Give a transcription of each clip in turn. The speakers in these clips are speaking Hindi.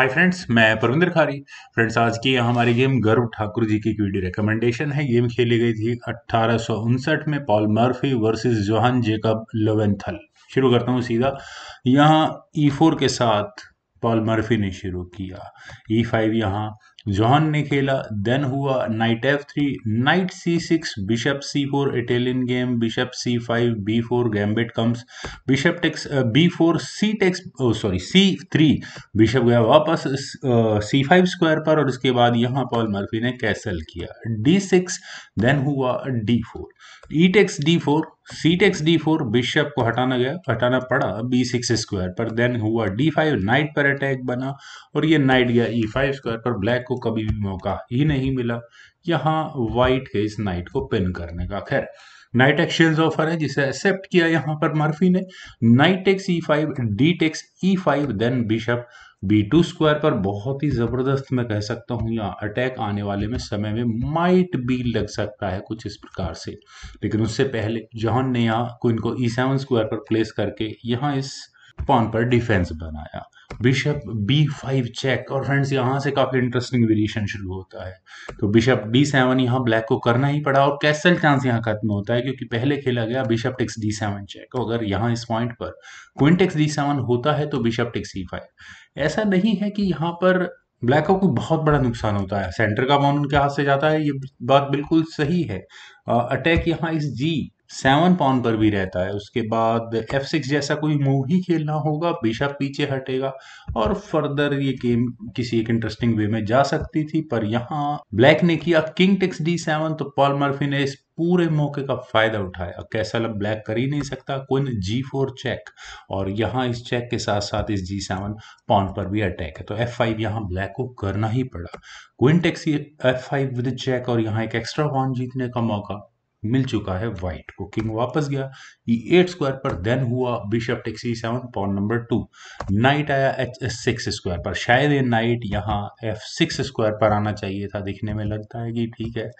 हाय फ्रेंड्स मैं परविंदर खारी फ्रेंड्स आज की हमारी गेम गर्व ठाकुर जी की वीडियो रिकमेंडेशन है गेम खेली गई थी अट्ठारह में Paul Morphy versus Johann Jacob Lowenthal शुरू करता हूँ सीधा यहाँ ई e के साथ पॉल मर्फी ने शुरू किया ई e फाइव यहाँ जॉन ने खेला देन हुआ knight f three knight c six bishop c four Italian game bishop c five b four gambit comes bishop takes b four c takes sorry c three bishop गया वापस सी फाइव स्क्वायर पर और इसके बाद यहाँ पॉल मर्फी ने कैसल किया डी सिक्स देन हुआ d four e takes d four c takes d four bishop को हटाना गया हटाना पड़ा बी सिक्स स्क्वायर पर देन हुआ डी फाइव नाइट पर अटैक बना और ये नाइट गया ई फाइव स्क्वायर पर ब्लैक को कभी भी मौका ही नहीं मिला यहाँ वाइट के इस नाइट को पिन करने का खैर नाइट एक्सचेंज ऑफर है जिसे एक्सेप्ट किया यहाँ पर मर्फी ने knight takes e five d takes e five then bishop b two square पर बहुत ही ज़बरदस्त मैं कह सकता हूँ यहाँ अटैक आने वाले में समय में माइट बी लग सकता है कुछ इस प्रकार से लेकिन उससे पहले जॉन ने यहाँ को इनको ई सेवन स्क्वायर पर प्लेस करके यहाँ इस पॉन पर डिफेंस बनाया बिशप बी फाइव चेक और फ्रेंड्स यहाँ से काफ़ी इंटरेस्टिंग वेरिएशन शुरू होता है तो बिशप डी सेवन यहाँ ब्लैक को करना ही पड़ा और कैसल चांस यहाँ खत्म होता है क्योंकि पहले खेला गया bishop takes d seven check अगर यहाँ इस पॉइंट पर क्विन टेक्स डी सेवन होता है तो बिशप टेक्स ई फाइव ऐसा नहीं है कि यहाँ पर ब्लैक को बहुत बड़ा नुकसान होता है सेंटर का बॉल उनके हाथ से जाता है ये बात बिल्कुल सही है अटैक यहाँ इस जी सेवन पॉन पर भी रहता है उसके बाद एफ सिक्स जैसा कोई मूव ही खेलना होगा बिशप पीछे हटेगा और फर्दर ये गेम किसी एक इंटरेस्टिंग वे में जा सकती थी पर यहाँ ब्लैक ने किया किंग टिक्स डी सेवन तो पॉल मर्फी ने इस पूरे मौके का फायदा उठाया कैसा लग ब्लैक कर ही नहीं सकता क्विन जी फोर चेक और यहाँ इस चेक के साथ साथ इस जी सेवन पॉन पर भी अटैक है तो एफ फाइव यहाँ ब्लैक को करना ही पड़ा queen takes f five with check और यहाँ एक एक्स्ट्रा पॉन जीतने का मौका मिल चुका है व्हाइट को किंग वापस गया ई एट स्क्वायर पर देन हुआ bishop take c seven pawn number two knight आया एच सिक्स स्क्वायर पर शायद ये नाइट यहाँ एफ सिक्स स्क्वायर पर आना चाहिए था दिखने में लगता है कि ठीक है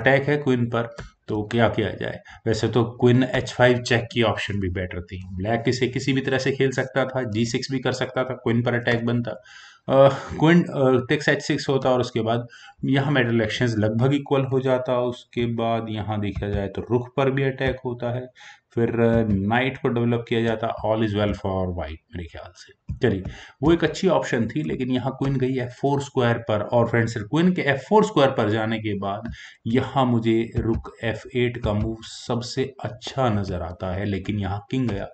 अटैक है क्विन पर तो क्या किया जाए वैसे तो क्विन एच फाइव चेक की ऑप्शन भी बेटर थी ब्लैक इसे किसी भी तरह से खेल सकता था जी सिक्स भी कर सकता था क्विन पर अटैक बनता क्विंट टेक्स एच सिक्स होता और उसके बाद यहाँ मेडल एक्सचेंज लगभग इक्वल हो जाता उसके बाद यहाँ देखा जाए तो रुख पर भी अटैक होता है फिर नाइट को डेवलप किया जाता all is well for white मेरे ख्याल से चलिए वो एक अच्छी ऑप्शन थी लेकिन यहाँ क्विन गई एफ फोर स्क्वायर पर और फ्रेंड्स क्विन के एफ फोर स्क्वायर पर जाने के बाद यहाँ मुझे रुक एफ एट का मूव सबसे अच्छा नज़र आता है लेकिन यहाँ किंग गया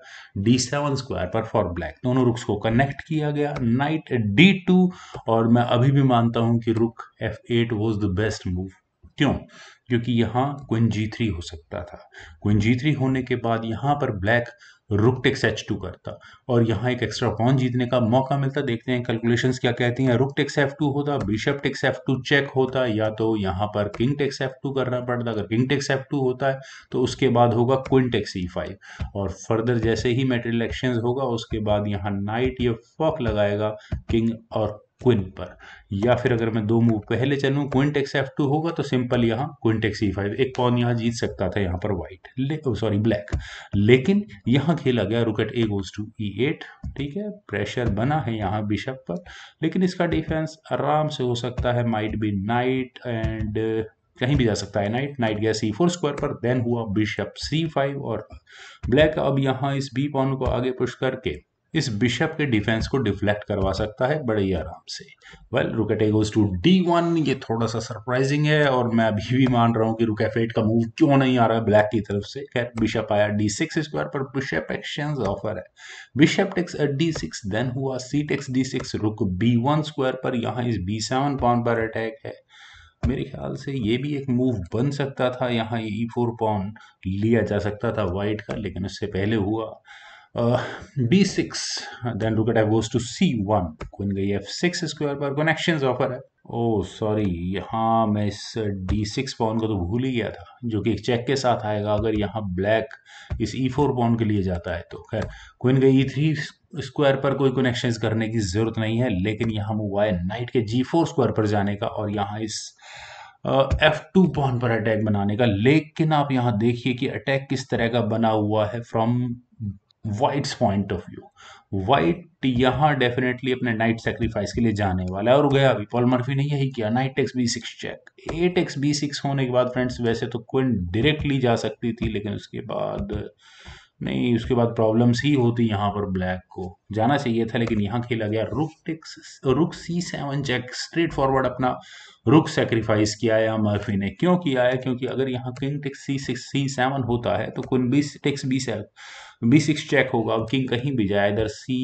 डी सेवन स्क्वायर पर फॉर ब्लैक दोनों रुक्स को कनेक्ट किया गया नाइट डी टू और मैं अभी भी मानता हूँ कि rook f eight was the best move क्यों क्योंकि यहाँ क्विन जी थ्री हो सकता था क्विन जी थ्री होने के बाद यहाँ पर black rook takes H two करता और यहाँ एक एक्स्ट्रा पॉन जीतने का मौका मिलता देखते हैं कैलकुलेशन क्या कहती हैं रुक टेक्स एफ टू होता bishop takes f two check होता या तो यहाँ पर किंग टेक्स एफ टू करना पड़ता अगर किंग टेक्स एफ टू होता है तो उसके बाद होगा क्विन टेक्स ई फाइव और फर्दर जैसे ही मेटेरियल एक्शन होगा उसके बाद यहाँ नाइट ये फॉक लगाएगा किंग और क्विन पर या फिर अगर मैं दो मूव पहले चलूँ क्विंट एक्स एफ टू होगा तो सिंपल यहाँ क्विंट एक्स ई फाइव एक पॉन यहाँ जीत सकता था यहाँ पर वाइट सॉरी ब्लैक लेकिन यहाँ खेला गया rook at A goes to E eight ठीक है प्रेशर बना है यहाँ बिशप पर लेकिन इसका डिफेंस आराम से हो सकता है माइट बी नाइट एंड कहीं भी जा सकता है नाइट नाइट गया सी फोर स्क्वायर पर देन हुआ बिशप सी फाइव और ब्लैक अब यहाँ इस बी पॉन को आगे पुश करके इस बिशप के डिफेंस को डिफ्लेक्ट करवा सकता है बड़े ही आराम से well rook at A goes to D one ये थोड़ा सा सरप्राइजिंग है और मैं अभी भी मान रहा हूँ कि रुकेफेट का मूव क्यों नहीं आ रहा है ब्लैक की तरफ से खैर बिशप आया डी सिक्स स्क्वायर पर बिशप एक्सचेंज ऑफर है bishop takes d six then हुआ c takes d six rook b one square पर यहाँ इस बी सेवन पॉन पर अटैक है मेरे ख्याल से ये भी एक मूव बन सकता था यहाँ ई फोर पॉन लिया जा सकता था वाइट का लेकिन उससे पहले हुआ Uh, b6 uh, then look at f goes to c1 queen गई f6 square पर connections offer है oh sorry यहाँ मैं इस uh, d6 pawn को तो भूल ही गया था जो कि एक check के साथ आएगा अगर यहाँ black इस e4 pawn के लिए जाता है तो खैर queen गई e3 स्क्वायर पर कोई कनेक्शंस करने की ज़रूरत नहीं है लेकिन यहाँ मूव आया नाइट के जी फोर स्क्वायर पर जाने का और यहाँ इस एफ टू पॉन पर अटैक बनाने का लेकिन आप यहां देखिए कि अटैक किस तरह का बना हुआ है from white's point of view white यहाँ डेफिनेटली अपने नाइट सेक्रीफाइस के लिए जाने वाला है और गया अभी पॉल मर्फी ने यही किया knight x b six check at x b six होने के बाद फ्रेंड्स वैसे तो क्विन डायरेक्टली जा सकती थी लेकिन उसके बाद नहीं उसके बाद प्रॉब्लम्स ही होती यहाँ पर ब्लैक को जाना चाहिए था लेकिन यहाँ खेला गया rook takes rook c seven check straightforward अपना रुक सेक्रीफाइस किया है मर्फी ने क्यों किया है क्योंकि अगर यहाँ king takes c six c seven होता है तो queen b takes b seven b six check होगा किंग कहीं भी जाए इधर सी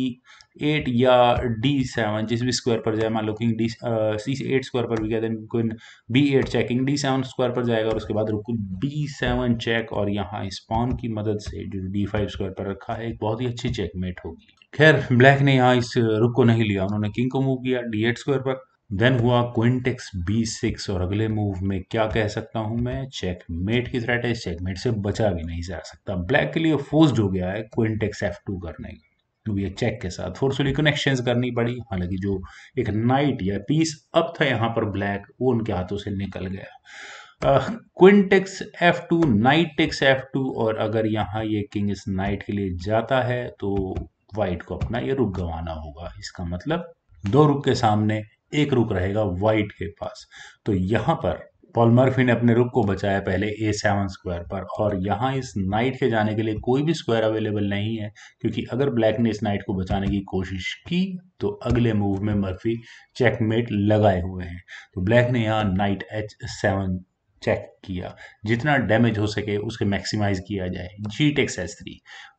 एट या डी सेवन जिस भी स्क्वायर पर जाए मान लो king d c eight square पर भी गया then queen b eight checking d seven square पर जाएगा और उसके बाद रुक बी सेवन चेक और यहाँ स्पॉन की मदद से जो डी फाइव स्क्वायर पर रखा है एक बहुत ही अच्छी चेकमेट होगी खैर ब्लैक ने यहाँ इस रुक को नहीं लिया उन्होंने किंग को मूव किया डी एट स्क्वायर पर देन हुआ क्विंटेक्स बी सिक्स और अगले मूव में क्या कह सकता हूँ मैं चेक मेट की थ्रेट है चेक मेट से बचा भी नहीं जा सकता ब्लैक के लिए फोर्स्ड हो गया है क्विंटेक्स एफ टू करने का तो ये चेक के साथ फोर्सफुली कनेक्शंस करनी पड़ी हालांकि जो एक नाइट या पीस अब था यहाँ पर ब्लैक वो उनके हाथों से निकल गया queen takes f two knight takes f two और अगर यहाँ ये किंग इस नाइट के लिए जाता है तो वाइट को अपना ये रुक गंवाना होगा इसका मतलब दो रुक के सामने एक रुक रहेगा वाइट के पास तो यहाँ पर पॉल मर्फी ने अपने रुक को बचाया पहले ए सेवन स्क्वायर पर और यहाँ इस नाइट के जाने के लिए कोई भी स्क्वायर अवेलेबल नहीं है क्योंकि अगर ब्लैक ने इस नाइट को बचाने की कोशिश की तो अगले मूव में मर्फी चेकमेट लगाए हुए हैं तो ब्लैक ने यहाँ नाइट एच सेवन चेक किया जितना डैमेज हो सके उसके मैक्सिमाइज किया जाए जी टेक्स एस थ्री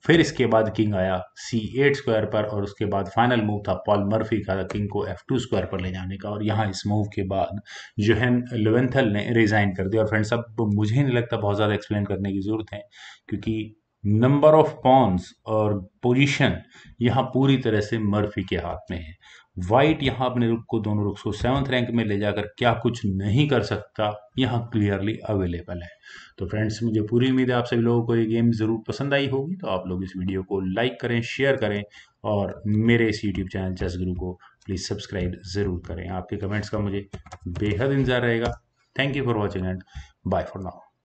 फिर इसके बाद किंग आया सी एट स्क्वायर पर और उसके बाद फाइनल मूव था पॉल मर्फी का किंग को एफ टू स्क्वायर पर ले जाने का और यहाँ इस मूव के बाद जोहन लेवेंथल ने रिज़ाइन कर दिया और फ्रेंड्स अब मुझे नहीं लगता बहुत ज़्यादा एक्सप्लेन करने की ज़रूरत है क्योंकि नंबर ऑफ पॉन्स और पोजीशन यहाँ पूरी तरह से मर्फी के हाथ में है वाइट यहाँ अपने रुक को दोनों रुख को सेवंथ रैंक में ले जाकर क्या कुछ नहीं कर सकता यहाँ क्लियरली अवेलेबल है तो फ्रेंड्स मुझे पूरी उम्मीद है आप सभी लोगों को ये गेम ज़रूर पसंद आई होगी तो आप लोग इस वीडियो को लाइक करें शेयर करें और मेरे इस यूट्यूब चैनल जस गुरु को प्लीज़ सब्सक्राइब ज़रूर करें आपके कमेंट्स का मुझे बेहद इंतजार रहेगा thank you for watching and bye for now